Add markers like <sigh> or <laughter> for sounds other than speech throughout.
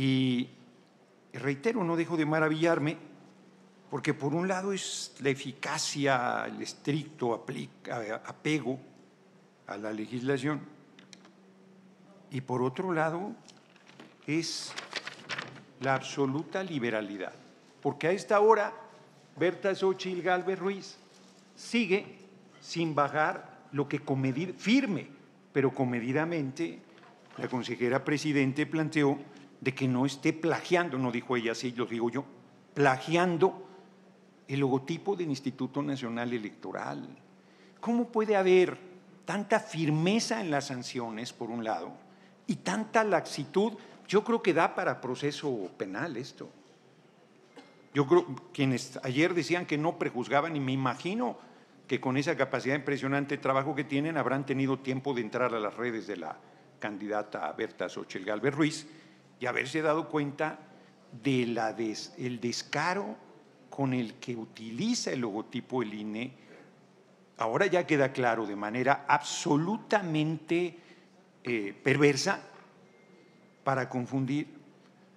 Y reitero, no dejo de maravillarme porque por un lado es la eficacia, el estricto apego a la legislación y por otro lado es la absoluta liberalidad. Porque a esta hora Berta Xochitl Galvez Ruiz sigue sin bajar lo que firme, pero comedidamente la consejera presidente planteó de que no esté plagiando, no dijo ella así, lo digo yo, plagiando el logotipo del Instituto Nacional Electoral. ¿Cómo puede haber tanta firmeza en las sanciones, por un lado, y tanta laxitud? Yo creo que da para proceso penal esto. Yo creo, quienes ayer decían que no prejuzgaban, y me imagino que con esa capacidad impresionante de trabajo que tienen, habrán tenido tiempo de entrar a las redes de la candidata Berta Sochel Galvez Ruiz, y haberse dado cuenta del de descaro con el que utiliza el logotipo el INE, ahora ya queda claro de manera absolutamente eh, perversa para confundir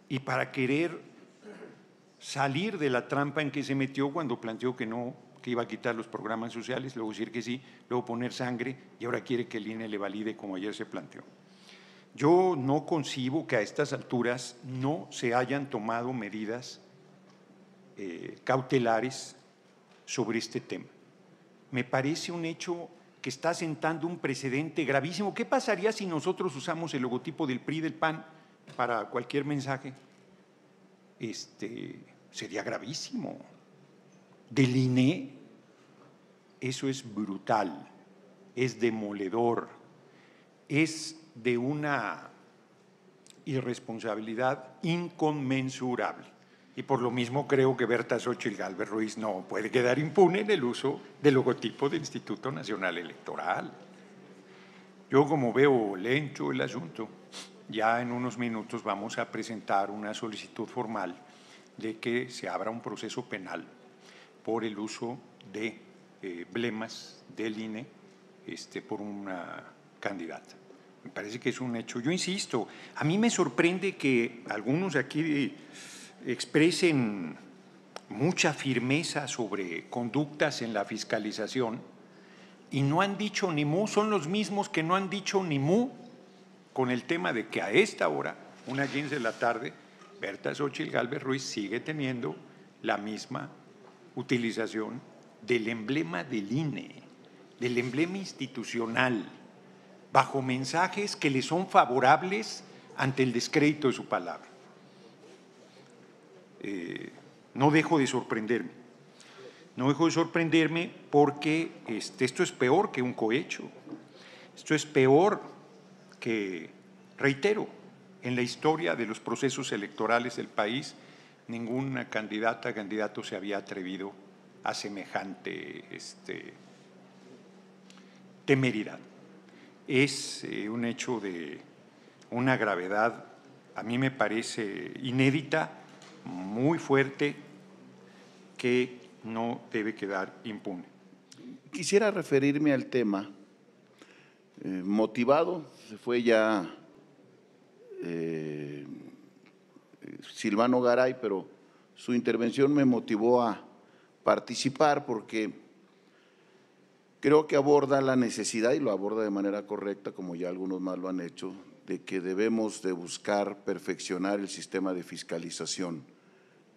y para querer salir de la trampa en que se metió cuando planteó que no, que iba a quitar los programas sociales, luego decir que sí, luego poner sangre y ahora quiere que el INE le valide como ayer se planteó. Yo no concibo que a estas alturas no se hayan tomado medidas eh, cautelares sobre este tema. Me parece un hecho que está sentando un precedente gravísimo. ¿Qué pasaría si nosotros usamos el logotipo del PRI del PAN para cualquier mensaje? Este sería gravísimo. Del INE, eso es brutal, es demoledor, es de una irresponsabilidad inconmensurable. Y por lo mismo creo que Berta Xochitl Galvez Ruiz no puede quedar impune en el uso del logotipo del Instituto Nacional Electoral. Yo como veo lento el asunto, ya en unos minutos vamos a presentar una solicitud formal de que se abra un proceso penal por el uso de emblemas eh, del INE este, por una candidata. Me parece que es un hecho. Yo insisto, a mí me sorprende que algunos aquí expresen mucha firmeza sobre conductas en la fiscalización y no han dicho ni mu, son los mismos que no han dicho ni mu con el tema de que a esta hora, una 15 de la tarde, Berta Xochitl Galvez Ruiz sigue teniendo la misma utilización del emblema del INE, del emblema institucional bajo mensajes que le son favorables ante el descrédito de su palabra. Eh, no dejo de sorprenderme. No dejo de sorprenderme porque este, esto es peor que un cohecho. Esto es peor que, reitero, en la historia de los procesos electorales del país, ninguna candidata, candidato se había atrevido a semejante este, temeridad es eh, un hecho de una gravedad, a mí me parece inédita, muy fuerte, que no debe quedar impune. Quisiera referirme al tema eh, motivado, se fue ya eh, Silvano Garay, pero su intervención me motivó a participar porque Creo que aborda la necesidad y lo aborda de manera correcta, como ya algunos más lo han hecho, de que debemos de buscar perfeccionar el sistema de fiscalización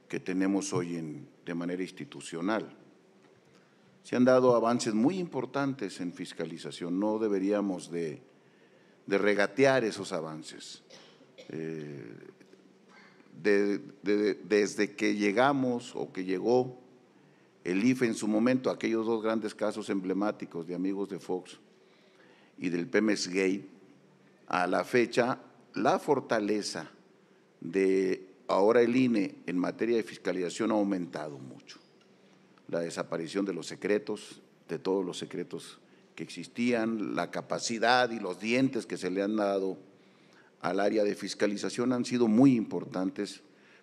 que tenemos hoy en, de manera institucional. Se han dado avances muy importantes en fiscalización, no deberíamos de, regatear esos avances. Eh, desde que llegamos o que llegó el IFE en su momento, aquellos dos grandes casos emblemáticos de amigos de Fox y del PEMES Gate, a la fecha, la fortaleza de ahora el INE en materia de fiscalización ha aumentado mucho. La desaparición de los secretos, de todos los secretos que existían, la capacidad y los dientes que se le han dado al área de fiscalización han sido muy importantes,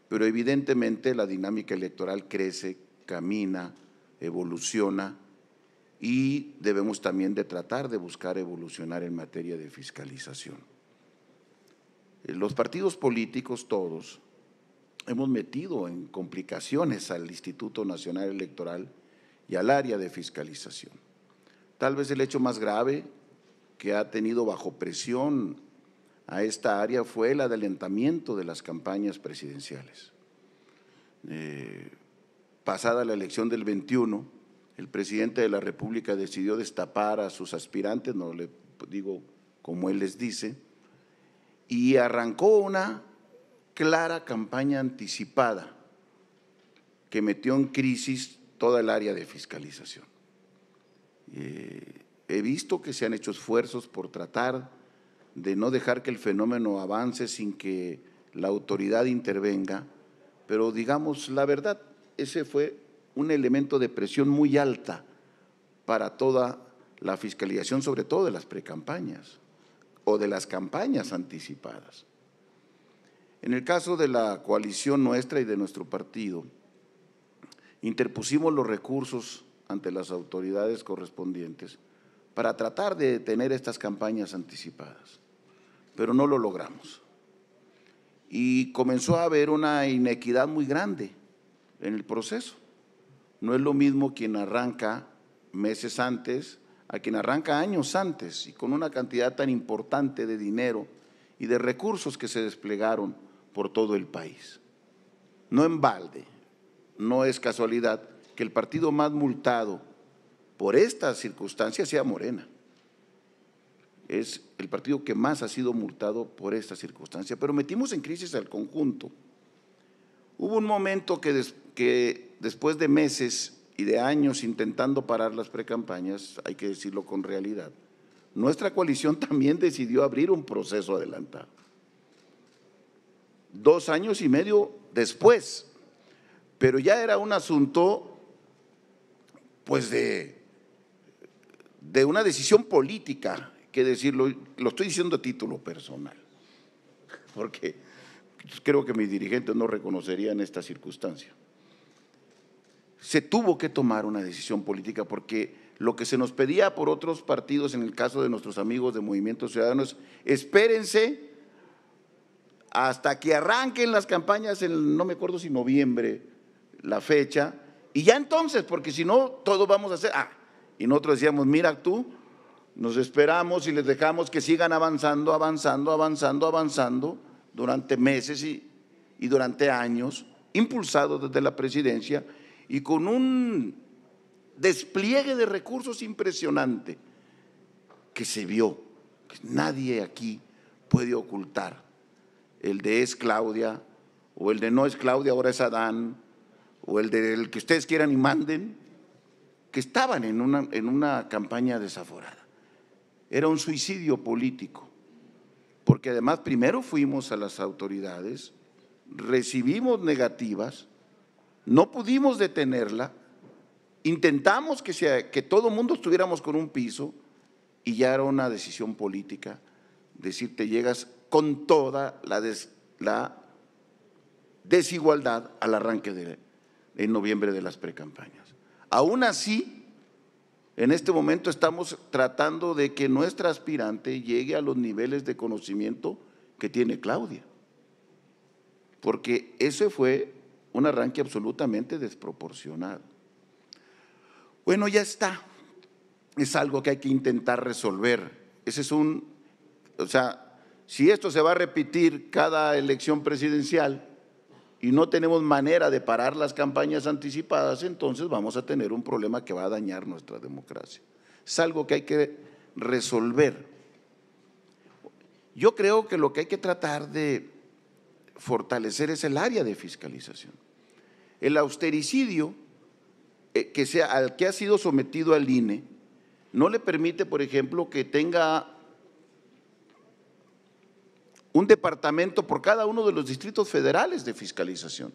pero evidentemente la dinámica electoral crece, camina, evoluciona y debemos también de tratar de buscar evolucionar en materia de fiscalización. Eh, los partidos políticos todos hemos metido en complicaciones al Instituto Nacional Electoral y al área de fiscalización. Tal vez el hecho más grave que ha tenido bajo presión a esta área fue el adelantamiento de las campañas presidenciales. Eh, pasada la elección del 21, el presidente de la República decidió destapar a sus aspirantes, no le digo como él les dice, y arrancó una clara campaña anticipada que metió en crisis toda el área de fiscalización. Eh, he visto que se han hecho esfuerzos por tratar de no dejar que el fenómeno avance sin que la autoridad intervenga, pero digamos la verdad, ese fue un elemento de presión muy alta para toda la fiscalización, sobre todo de las precampañas o de las campañas anticipadas. En el caso de la coalición nuestra y de nuestro partido, interpusimos los recursos ante las autoridades correspondientes para tratar de detener estas campañas anticipadas, pero no lo logramos. Y comenzó a haber una inequidad muy grande en el proceso. No es lo mismo quien arranca meses antes a quien arranca años antes y con una cantidad tan importante de dinero y de recursos que se desplegaron por todo el país. No en balde, no es casualidad que el partido más multado por esta circunstancia sea Morena. Es el partido que más ha sido multado por esta circunstancia. Pero metimos en crisis al conjunto. Hubo un momento que después que después de meses y de años intentando parar las precampañas, hay que decirlo con realidad, nuestra coalición <laughs> también decidió abrir un proceso adelantado. Dos años y medio después, pero ya era un asunto pues de, de una decisión política, que decirlo, lo estoy diciendo a título personal, porque pues, creo que mis dirigentes no reconocerían esta circunstancia se tuvo que tomar una decisión política porque lo que se nos pedía por otros partidos, en el caso de nuestros amigos de Movimiento Ciudadano, es espérense hasta que arranquen las campañas, en, no me acuerdo si noviembre, la fecha, y ya entonces, porque si no, todo vamos a hacer, ah, y nosotros decíamos, mira tú, nos esperamos y les dejamos que sigan avanzando, avanzando, avanzando, avanzando durante meses y, y durante años, impulsados desde la presidencia, y con un despliegue de recursos impresionante que se vio, que nadie aquí puede ocultar. El de es Claudia, o el de no es Claudia, ahora es Adán, o el del el que ustedes quieran y manden, que estaban en una, en una campaña desaforada. Era un suicidio político, porque además primero fuimos a las autoridades, recibimos negativas, no pudimos detenerla. Intentamos que, sea, que todo mundo estuviéramos con un piso y ya era una decisión política. decirte llegas con toda la, desigualdad al arranque de, en noviembre de las precampañas. Aún así, en este momento estamos tratando de que nuestra aspirante llegue a los niveles de conocimiento que tiene Claudia, porque ese fue un arranque absolutamente desproporcionado. Bueno, ya está. Es algo que hay que intentar resolver. Ese es un, o sea, si esto se va a repetir cada elección presidencial y no tenemos manera de parar las campañas anticipadas, entonces vamos a tener un problema que va a dañar nuestra democracia. Es algo que hay que resolver. Yo creo que lo que hay que tratar de fortalecer es el área de fiscalización. El austericidio eh, que sea, al que ha sido sometido al INE no le permite, por ejemplo, que tenga un departamento por cada uno de los distritos federales de fiscalización.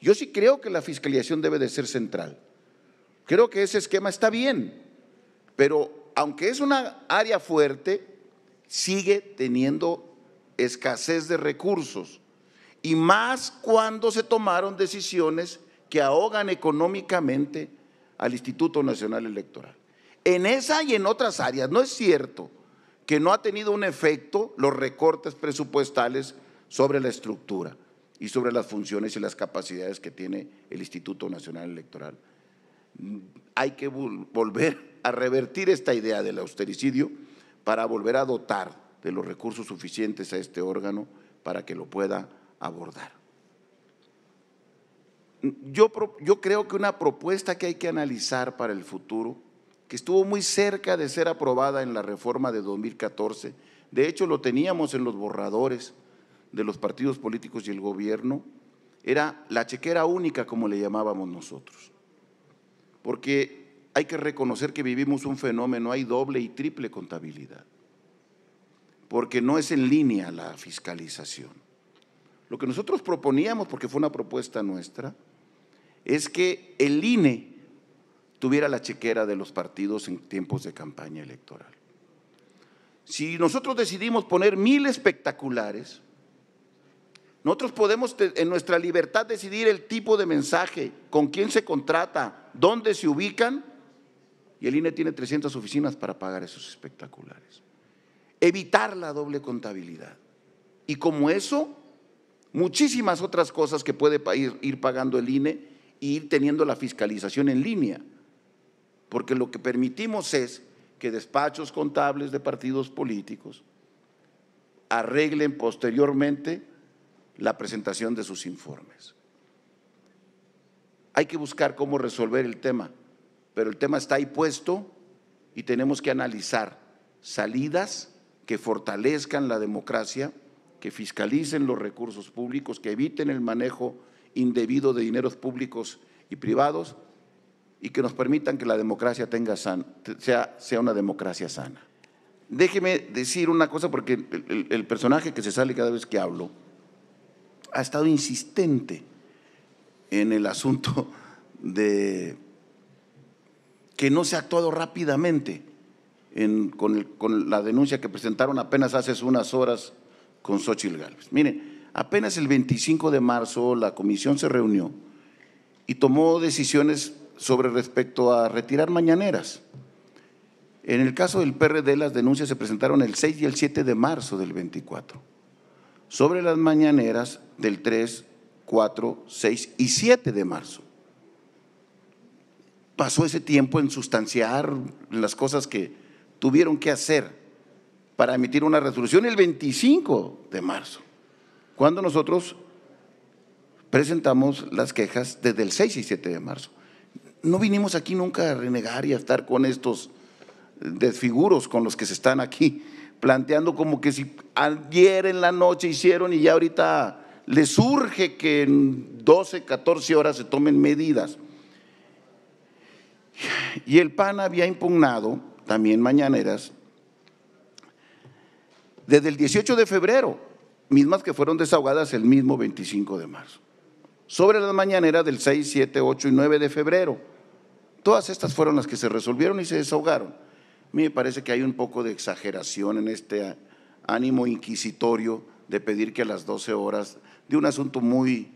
Yo sí creo que la fiscalización debe de ser central. Creo que ese esquema está bien, pero aunque es una área fuerte, sigue teniendo escasez de recursos y más cuando se tomaron decisiones que ahogan económicamente al Instituto Nacional Electoral. En esa y en otras áreas, no es cierto que no ha tenido un efecto los recortes presupuestales sobre la estructura y sobre las funciones y las capacidades que tiene el Instituto Nacional Electoral. Hay que volver a revertir esta idea del austericidio para volver a dotar de los recursos suficientes a este órgano para que lo pueda abordar. Yo, yo creo que una propuesta que hay que analizar para el futuro, que estuvo muy cerca de ser aprobada en la reforma de 2014, de hecho lo teníamos en los borradores de los partidos políticos y el gobierno, era la chequera única, como le llamábamos nosotros. Porque hay que reconocer que vivimos un fenómeno, hay doble y triple contabilidad, porque no es en línea la fiscalización. Lo que nosotros proponíamos, porque fue una propuesta nuestra, es que el INE tuviera la chequera de los partidos en tiempos de campaña electoral. Si nosotros decidimos poner mil espectaculares, nosotros podemos en nuestra libertad decidir el tipo de mensaje, con quién se contrata, dónde se ubican, y el INE tiene 300 oficinas para pagar esos espectaculares. Evitar la doble contabilidad. Y como eso, muchísimas otras cosas que puede ir, pagando el INE e ir teniendo la fiscalización en línea, porque lo que permitimos es que despachos contables de partidos políticos arreglen posteriormente la presentación de sus informes. Hay que buscar cómo resolver el tema, pero el tema está ahí puesto y tenemos que analizar salidas que fortalezcan la democracia que fiscalicen los recursos públicos, que eviten el manejo indebido de dineros públicos y privados y que nos permitan que la democracia tenga sea, sea, una democracia sana. Déjeme decir una cosa porque el, personaje que se sale cada vez que hablo ha estado insistente en el asunto de que no se ha actuado rápidamente con, la denuncia que presentaron apenas hace unas horas con Xochitl Gálvez. Mire, apenas el 25 de marzo la comisión se reunió y tomó decisiones sobre respecto a retirar mañaneras. En el caso del PRD, las denuncias se presentaron el 6 y el 7 de marzo del 24. Sobre las mañaneras del 3, 4, 6 y 7 de marzo. Pasó ese tiempo en sustanciar las cosas que tuvieron que hacer para emitir una resolución el 25 de marzo, cuando nosotros presentamos las quejas desde el 6 y 7 de marzo. No vinimos aquí nunca a renegar y a estar con estos desfiguros con los que se están aquí planteando como que si ayer en la noche hicieron y ya ahorita les surge que en 12, 14 horas se tomen medidas. Y el PAN había impugnado también mañaneras desde el 18 de febrero, mismas que fueron desahogadas el mismo 25 de marzo. Sobre las mañaneras del 6, 7, 8 y 9 de febrero. Todas estas fueron las que se resolvieron y se desahogaron. A mí me parece que hay un poco de exageración en este ánimo inquisitorio de pedir que a las 12 horas, de un asunto muy,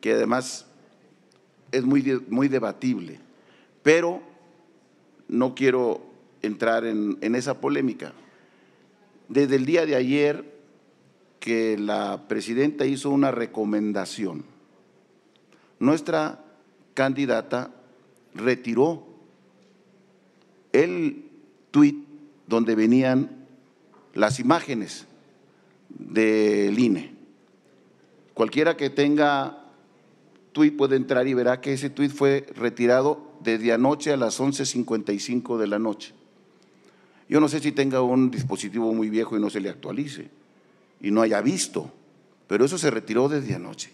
que además es muy, muy debatible, pero no quiero entrar en esa polémica. Desde el día de ayer que la presidenta hizo una recomendación, nuestra candidata retiró el tuit donde venían las imágenes del INE. Cualquiera que tenga tuit puede entrar y verá que ese tuit fue retirado desde anoche a las 11.55 de la noche. Yo no sé si tenga un dispositivo muy viejo y no se le actualice y no haya visto, pero eso se retiró desde anoche.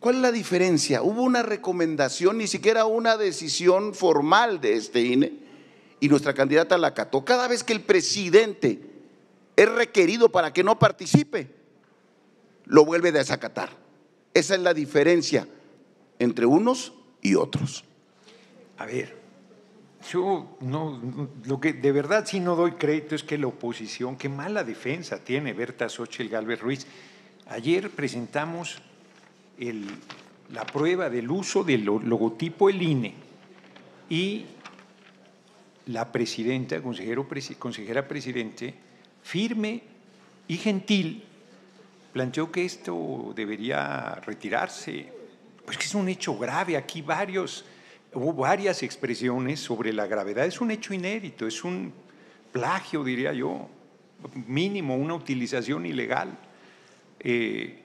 ¿Cuál es la diferencia? Hubo una recomendación, ni siquiera una decisión formal de este INE y nuestra candidata la acató. Cada vez que el presidente es requerido para que no participe, lo vuelve a desacatar. Esa es la diferencia entre unos y otros. A ver, yo no, lo que de verdad sí no doy crédito es que la oposición, qué mala defensa tiene Berta Xochitl Galvez Ruiz. Ayer presentamos la prueba del uso del logotipo el INE y la presidenta, consejero, consejera presidente, firme y gentil, planteó que esto debería retirarse. Pues que es un hecho grave. Aquí varios Hubo varias expresiones sobre la gravedad. Es un hecho inédito, es un plagio, diría yo, mínimo, una utilización ilegal. Eh,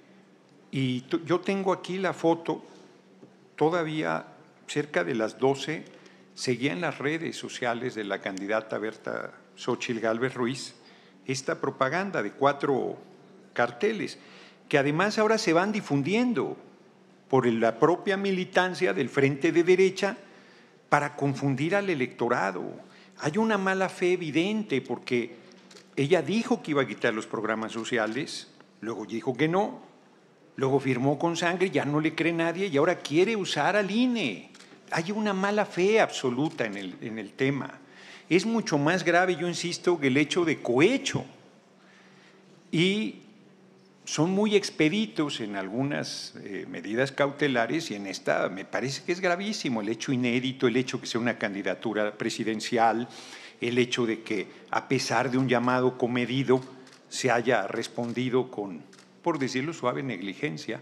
y yo tengo aquí la foto, todavía cerca de las 12, seguía en las redes sociales de la candidata Berta Xochil Gálvez Ruiz esta propaganda de cuatro carteles, que además ahora se van difundiendo por la propia militancia del frente de derecha para confundir al electorado. Hay una mala fe evidente porque ella dijo que iba a quitar los programas sociales, luego dijo que no, luego firmó con sangre, ya no le cree nadie y ahora quiere usar al INE. Hay una mala fe absoluta en el, en el tema. Es mucho más grave, yo insisto, que el hecho de cohecho. Y son muy expeditos en algunas eh, medidas cautelares y en esta me parece que es gravísimo el hecho inédito, el hecho que sea una candidatura presidencial, el hecho de que a pesar de un llamado comedido se haya respondido con, por decirlo suave, negligencia,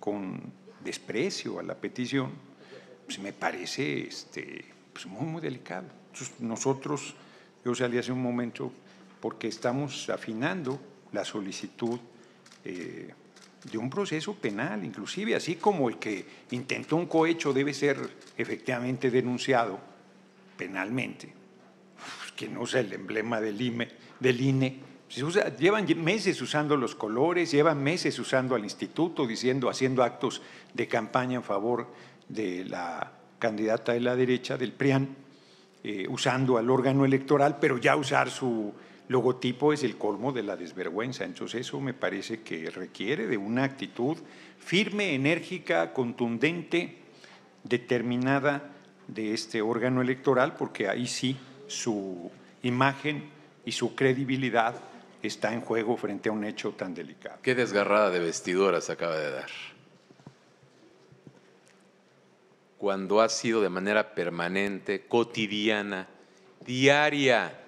con desprecio a la petición, pues, me parece este, pues, muy, muy delicado. nosotros, yo salí hace un momento porque estamos afinando la solicitud eh, de un proceso penal, inclusive, así como el que intentó un cohecho debe ser efectivamente denunciado penalmente, pues, que no usa el emblema del, e, del INE. llevan meses usando los colores, llevan meses usando al instituto, diciendo, haciendo actos de campaña en favor de la candidata de la derecha, del PRIAN, eh, usando al órgano electoral, pero ya usar su logotipo es el colmo de la desvergüenza. Entonces eso me parece que requiere de una actitud firme, enérgica, contundente, determinada de este órgano electoral, porque ahí sí su imagen y su credibilidad está en juego frente a un hecho tan delicado. Qué desgarrada de vestiduras acaba de dar. Cuando ha sido de manera permanente, cotidiana, diaria,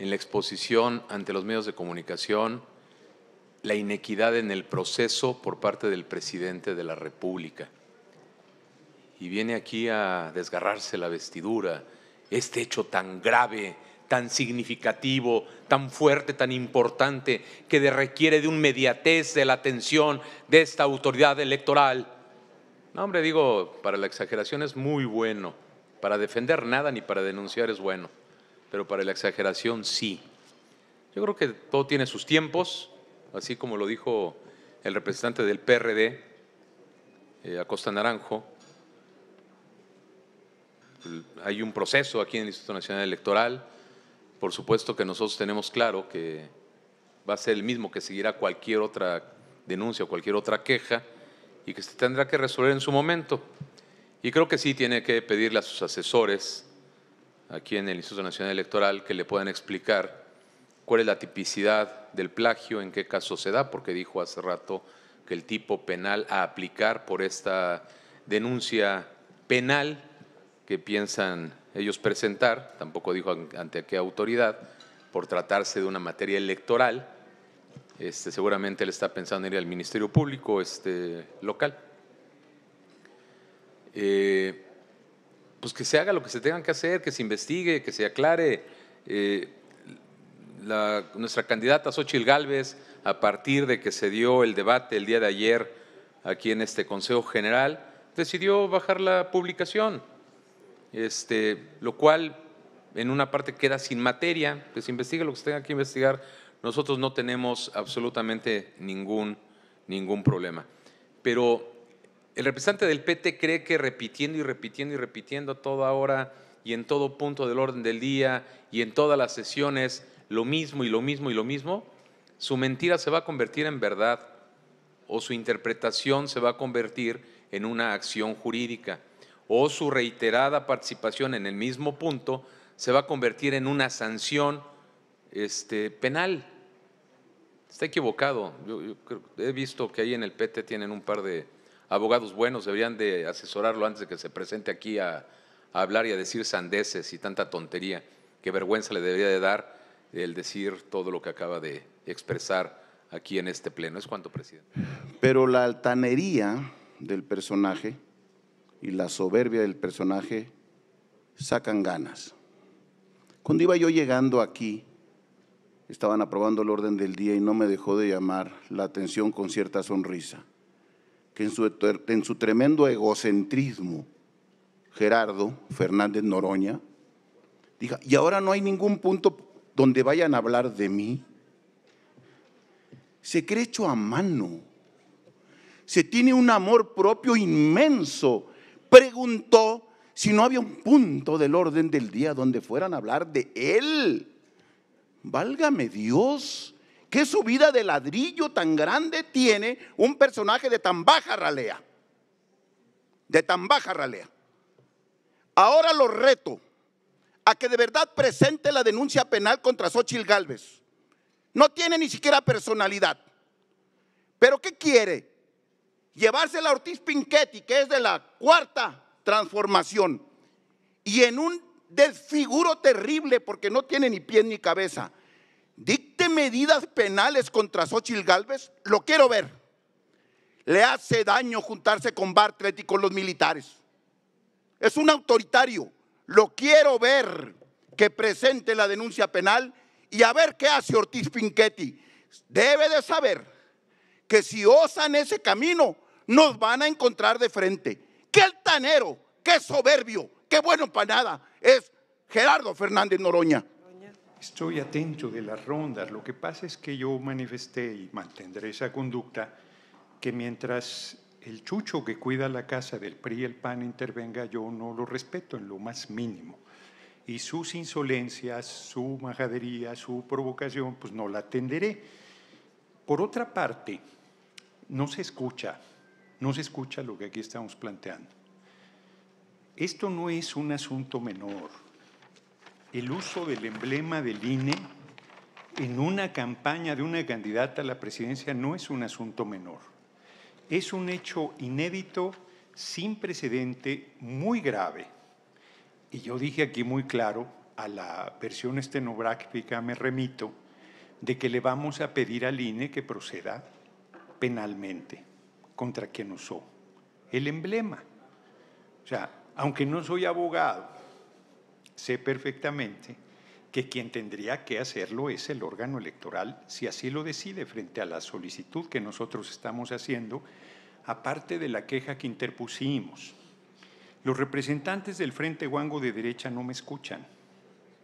en la exposición ante los medios de comunicación, la inequidad en el proceso por parte del presidente de la República. Y viene aquí a desgarrarse la vestidura, este hecho tan grave, tan significativo, tan fuerte, tan importante, que requiere de un mediatez de la atención de esta autoridad electoral. No, hombre, digo, para la exageración es muy bueno, para defender nada ni para denunciar es bueno pero para la exageración sí. Yo creo que todo tiene sus tiempos, así como lo dijo el representante del PRD, eh, Acosta Naranjo. Hay un proceso aquí en el Instituto Nacional Electoral. Por supuesto que nosotros tenemos claro que va a ser el mismo que seguirá cualquier otra denuncia o cualquier otra queja y que se tendrá que resolver en su momento. Y creo que sí tiene que pedirle a sus asesores aquí en el Instituto Nacional Electoral que le puedan explicar cuál es la tipicidad del plagio, en qué caso se da, porque dijo hace rato que el tipo penal a aplicar por esta denuncia penal que piensan ellos presentar, tampoco dijo ante qué autoridad, por tratarse de una materia electoral, este, seguramente él está pensando en ir al Ministerio Público este, local. Eh, pues que se haga lo que se tenga que hacer, que se investigue, que se aclare. Eh, nuestra candidata Xochil Gálvez, a partir de que se dio el debate el día de ayer aquí en este Consejo General, decidió bajar la publicación, este, lo cual en una parte queda sin materia, que se investigue lo que se tenga que investigar. Nosotros no tenemos absolutamente ningún, ningún problema. Pero el representante del PT cree que repitiendo y repitiendo y repitiendo toda hora y en todo punto del orden del día y en todas las sesiones lo mismo y lo mismo y lo mismo, su mentira se va a convertir en verdad o su interpretación se va a convertir en una acción jurídica o su reiterada participación en el mismo punto se va a convertir en una sanción este, penal. Está equivocado. Yo, he visto que ahí en el PT tienen un par de, abogados buenos deberían de asesorarlo antes de que se presente aquí a, hablar y a decir sandeces y tanta tontería. Qué vergüenza le debería de dar el decir todo lo que acaba de expresar aquí en este pleno. Es cuanto, presidente. Pero la altanería del personaje y la soberbia del personaje sacan ganas. Cuando iba yo llegando aquí, estaban aprobando el orden del día y no me dejó de llamar la atención con cierta sonrisa en su, tremendo egocentrismo, Gerardo Fernández Noroña, diga, y ahora no hay ningún punto donde vayan a hablar de mí. Se cree a mano. Se tiene un amor propio inmenso. Preguntó si no había un punto del orden del día donde fueran a hablar de él. Válgame Dios. ¿Qué subida de ladrillo tan grande tiene un personaje de tan baja ralea? De tan baja ralea. Ahora lo reto a que de verdad presente la denuncia penal contra Xochil Gálvez. No tiene ni siquiera personalidad. ¿Pero qué quiere? Llevarse la Ortiz Pinchetti, que es de la cuarta transformación, y en un desfiguro terrible, porque no tiene ni pie ni cabeza, medidas penales contra Xochitl Galvez, lo quiero ver. Le hace daño juntarse con Bartlett y con los militares. Es un autoritario. Lo quiero ver que presente la denuncia penal y a ver qué hace Ortiz Pinchetti. Debe de saber que si osan ese camino, nos van a encontrar de frente. Qué altanero, qué soberbio, qué bueno para nada es Gerardo Fernández Noroña. Estoy atento de las rondas. Lo que pasa es que yo manifesté y mantendré esa conducta que mientras el chucho que cuida la casa del PRI y el PAN intervenga, yo no lo respeto en lo más mínimo. Y sus insolencias, su majadería, su provocación, pues no la atenderé. Por otra parte, no se escucha, no se escucha lo que aquí estamos planteando. Esto no es un asunto menor el uso del emblema del INE en una campaña de una candidata a la presidencia no es un asunto menor. Es un hecho inédito, sin precedente, muy grave. Y yo dije aquí muy claro, a la versión estenográfica me remito, de que le vamos a pedir al INE que proceda penalmente contra quien usó el emblema. O sea, aunque no soy abogado, sé perfectamente que quien tendría que hacerlo es el órgano electoral, si así lo decide frente a la solicitud que nosotros estamos haciendo, aparte de la queja que interpusimos. Los representantes del Frente Huango de derecha no me escuchan,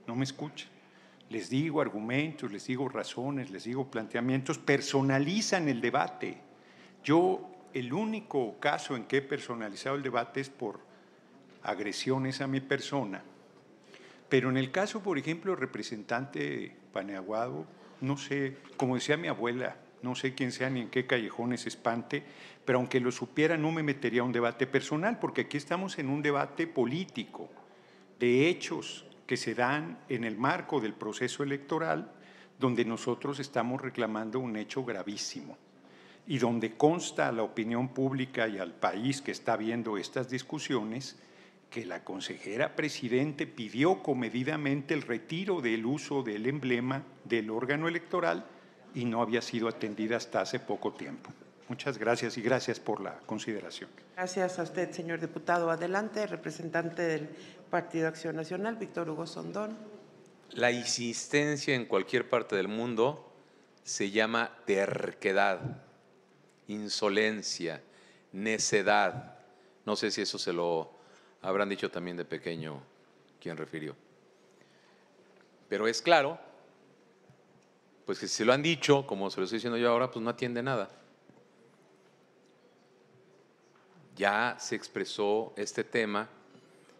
no me escuchan. Les digo argumentos, les digo razones, les digo planteamientos, personalizan el debate. Yo, el único caso en que he personalizado el debate es por agresiones a mi persona pero en el caso, por ejemplo, representante Paneaguado, no sé, como decía mi abuela, no sé quién sea ni en qué callejones espante, pero aunque lo supiera no me metería a un debate personal, porque aquí estamos en un debate político, de hechos que se dan en el marco del proceso electoral, donde nosotros estamos reclamando un hecho gravísimo y donde consta a la opinión pública y al país que está viendo estas discusiones que la consejera presidente pidió comedidamente el retiro del uso del emblema del órgano electoral y no había sido atendida hasta hace poco tiempo. Muchas gracias y gracias por la consideración. Gracias a usted, señor diputado. Adelante, representante del Partido Acción Nacional, Víctor Hugo Sondón. La insistencia en cualquier parte del mundo se llama terquedad, insolencia, necedad. No sé si eso se lo Habrán dicho también de pequeño quién refirió. Pero es claro, pues que si se lo han dicho, como se lo estoy diciendo yo ahora, pues no atiende nada. Ya se expresó este tema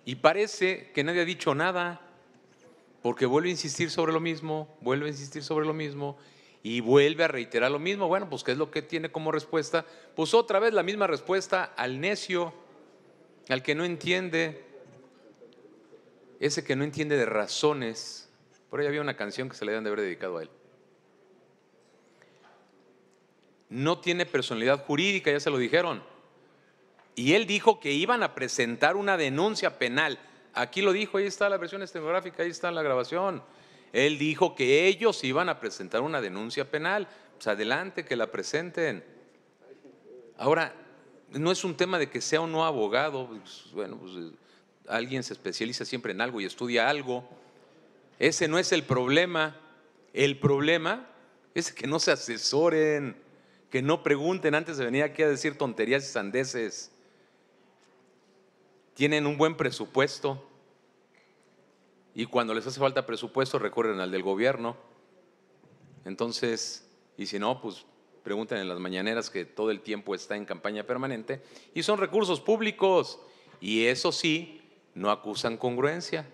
y parece que nadie ha dicho nada, porque vuelve a insistir sobre lo mismo, vuelve a insistir sobre lo mismo y vuelve a reiterar lo mismo. Bueno, pues ¿qué es lo que tiene como respuesta? Pues otra vez la misma respuesta al necio. Al que no entiende, ese que no entiende de razones, por ahí había una canción que se le habían de haber dedicado a él. No tiene personalidad jurídica, ya se lo dijeron. Y él dijo que iban a presentar una denuncia penal. Aquí lo dijo, ahí está la versión estenográfica, ahí está la grabación. Él dijo que ellos iban a presentar una denuncia penal. Pues adelante, que la presenten. Ahora, no es un tema de que sea o no abogado, pues, bueno, pues, eh, alguien se especializa siempre en algo y estudia algo. Ese no es el problema. El problema es que no se asesoren, que no pregunten antes de venir aquí a decir tonterías y sandeces. Tienen un buen presupuesto y cuando les hace falta presupuesto recurren al del gobierno. Entonces, y si no, pues preguntan en las mañaneras que todo el tiempo está en campaña permanente, y son recursos públicos. Y eso sí, no acusan congruencia.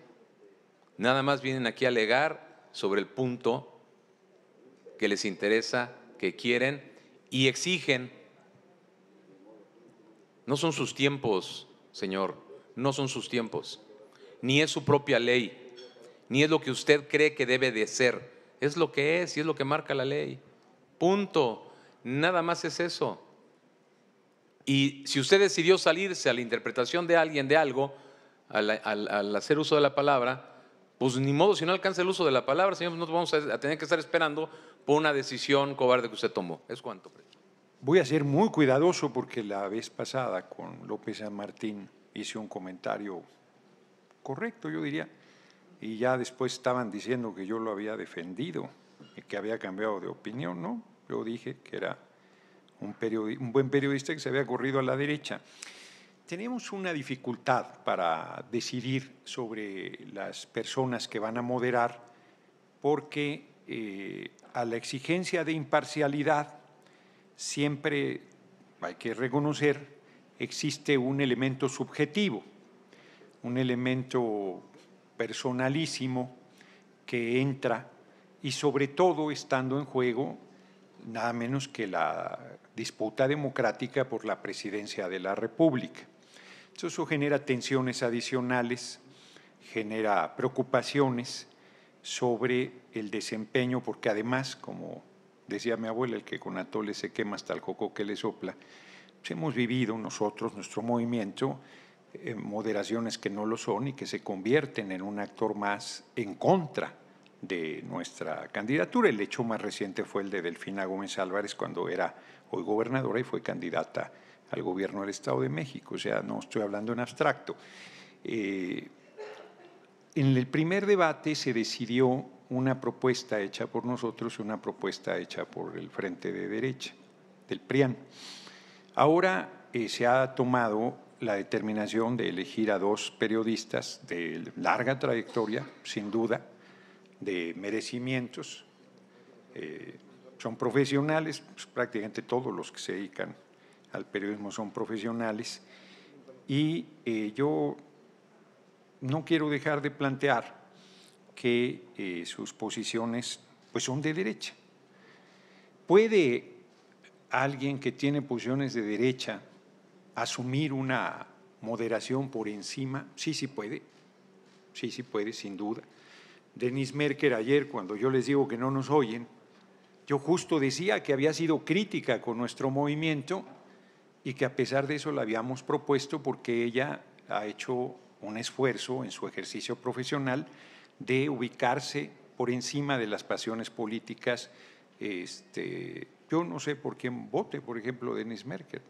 Nada más vienen aquí a alegar sobre el punto que les interesa, que quieren y exigen. No son sus tiempos, Señor, no son sus tiempos, ni es su propia ley, ni es lo que usted cree que debe de ser, es lo que es y es lo que marca la ley. Punto. Nada más es eso. Y si usted decidió salirse a la interpretación de alguien de algo, al, hacer uso de la palabra, pues ni modo, si no alcanza el uso de la palabra, señor, pues nos vamos a, tener que estar esperando por una decisión cobarde que usted tomó. Es cuanto. Pues. Voy a ser muy cuidadoso porque la vez pasada con López San Martín hice un comentario correcto, yo diría, y ya después estaban diciendo que yo lo había defendido y que había cambiado de opinión, ¿no? Yo dije que era un, buen periodista que se había corrido a la derecha. Tenemos una dificultad para decidir sobre las personas que van a moderar porque eh, a la exigencia de imparcialidad siempre hay que reconocer existe un elemento subjetivo, un elemento personalísimo que entra y sobre todo estando en juego nada menos que la disputa democrática por la presidencia de la República. Eso genera tensiones adicionales, genera preocupaciones sobre el desempeño, porque además, como decía mi abuela, el que con atole se quema hasta el coco que le sopla, pues hemos vivido nosotros, nuestro movimiento, en eh, moderaciones que no lo son y que se convierten en un actor más en contra de nuestra candidatura. El hecho más reciente fue el de Delfina Gómez Álvarez cuando era hoy gobernadora y fue candidata al gobierno del Estado de México. O sea, no estoy hablando en abstracto. Eh, en el primer debate se decidió una propuesta hecha por nosotros y una propuesta hecha por el Frente de Derecha, del PRIAN. Ahora eh, se ha tomado la determinación de elegir a dos periodistas de larga trayectoria, sin duda, de merecimientos. Eh, son profesionales, pues, prácticamente todos los que se dedican al periodismo son profesionales. Y eh, yo no quiero dejar de plantear que eh, sus posiciones pues son de derecha. ¿Puede alguien que tiene posiciones de derecha asumir una moderación por encima? Sí, sí puede, sí, sí puede, sin duda. Denis Merkel ayer, cuando yo les digo que no nos oyen, yo justo decía que había sido crítica con nuestro movimiento y que a pesar de eso la habíamos propuesto porque ella ha hecho un esfuerzo en su ejercicio profesional de ubicarse por encima de las pasiones políticas. Este, yo no sé por quién vote, por ejemplo, Denis Merkel.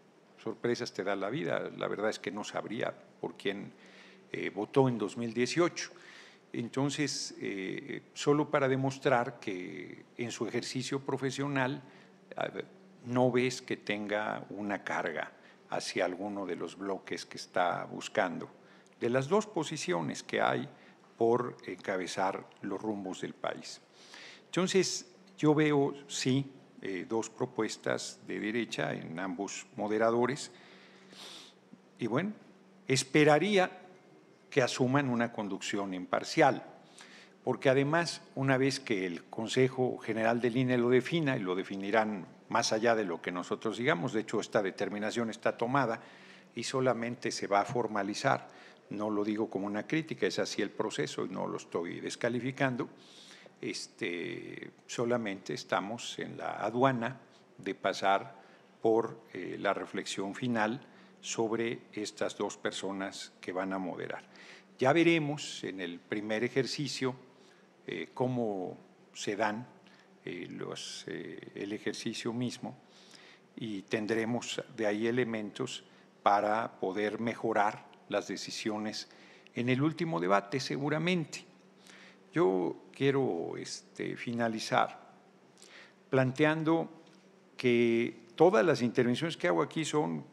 Sorpresas te da la vida. La verdad es que no sabría por quién eh, votó en 2018. Entonces, eh, solo para demostrar que en su ejercicio profesional no ves que tenga una carga hacia alguno de los bloques que está buscando, de las dos posiciones que hay por encabezar los rumbos del país. Entonces, yo veo, sí, eh, dos propuestas de derecha en ambos moderadores, y bueno, esperaría que asuman una conducción imparcial. Porque además, una vez que el Consejo General del INE lo defina, y lo definirán más allá de lo que nosotros digamos, de hecho esta determinación está tomada y solamente se va a formalizar, no lo digo como una crítica, es así el proceso y no lo estoy descalificando, este, solamente estamos en la aduana de pasar por eh, la reflexión final sobre estas dos personas que van a moderar. Ya veremos en el primer ejercicio eh, cómo se dan eh, los, eh, el ejercicio mismo y tendremos de ahí elementos para poder mejorar las decisiones en el último debate, seguramente. Yo quiero este, finalizar planteando que todas las intervenciones que hago aquí son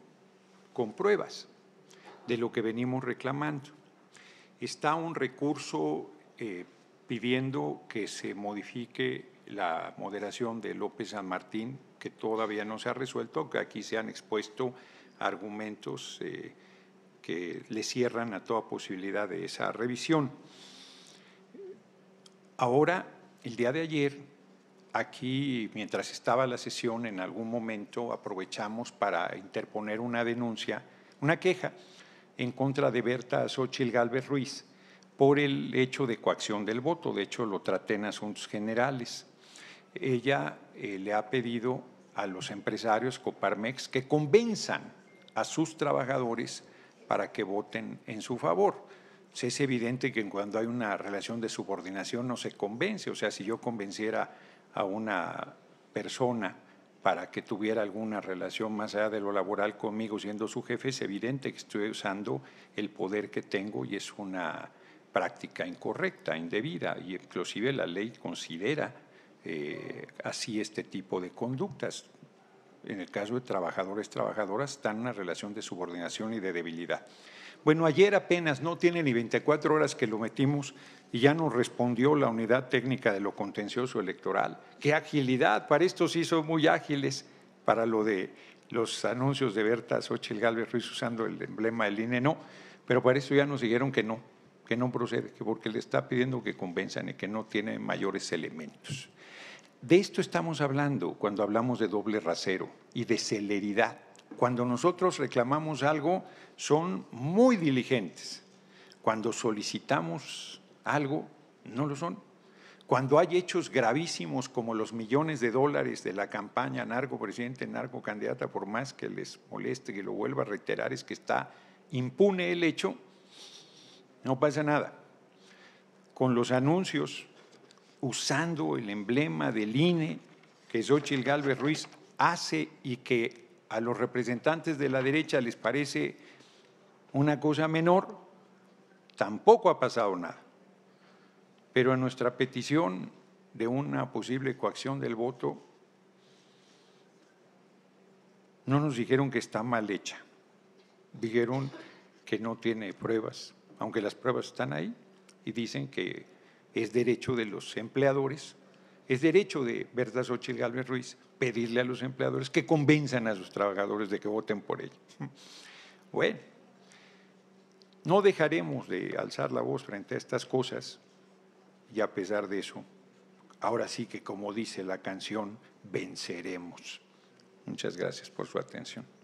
con pruebas de lo que venimos reclamando. Está un recurso eh, pidiendo que se modifique la moderación de López San Martín, que todavía no se ha resuelto, que aquí se han expuesto argumentos eh, que le cierran a toda posibilidad de esa revisión. Ahora, el día de ayer, aquí, mientras estaba la sesión, en algún momento aprovechamos para interponer una denuncia, una queja en contra de Berta Xochil Gálvez Ruiz por el hecho de coacción del voto. De hecho, lo traté en asuntos generales. Ella eh, le ha pedido a los empresarios Coparmex que convenzan a sus trabajadores para que voten en su favor. es evidente que cuando hay una relación de subordinación no se convence. O sea, si yo convenciera a una persona para que tuviera alguna relación más allá de lo laboral conmigo siendo su jefe, es evidente que estoy usando el poder que tengo y es una práctica incorrecta, indebida, y inclusive la ley considera eh, así este tipo de conductas. En el caso de trabajadores, trabajadoras, están en una relación de subordinación y de debilidad. Bueno, ayer apenas, no tiene ni 24 horas que lo metimos y ya nos respondió la unidad técnica de lo contencioso electoral. ¡Qué agilidad! Para esto sí son muy ágiles, para lo de los anuncios de Berta Xochitl Galvez Ruiz usando el emblema del INE, no. Pero para eso ya nos dijeron que no, que no procede, que porque le está pidiendo que convenzan y que no tiene mayores elementos. De esto estamos hablando cuando hablamos de doble rasero y de celeridad. Cuando nosotros reclamamos algo, son muy diligentes. Cuando solicitamos algo, no lo son. Cuando hay hechos gravísimos como los millones de dólares de la campaña narco-presidente, narco-candidata, por más que les moleste que lo vuelva a reiterar, es que está impune el hecho, no pasa nada. Con los anuncios, usando el emblema del INE que Xochitl Galvez Ruiz hace y que a los representantes de la derecha les parece una cosa menor, tampoco ha pasado nada. Pero a nuestra petición de una posible coacción del voto, no nos dijeron que está mal hecha, dijeron que no tiene pruebas, aunque las pruebas están ahí y dicen que es derecho de los empleadores es derecho de Berta Xochitl Galvez Ruiz pedirle a los empleadores que convenzan a sus trabajadores de que voten por ella. <laughs> Bueno, no dejaremos de alzar la voz frente a estas cosas y a pesar de eso, ahora sí que como dice la canción, venceremos. Muchas gracias por su atención.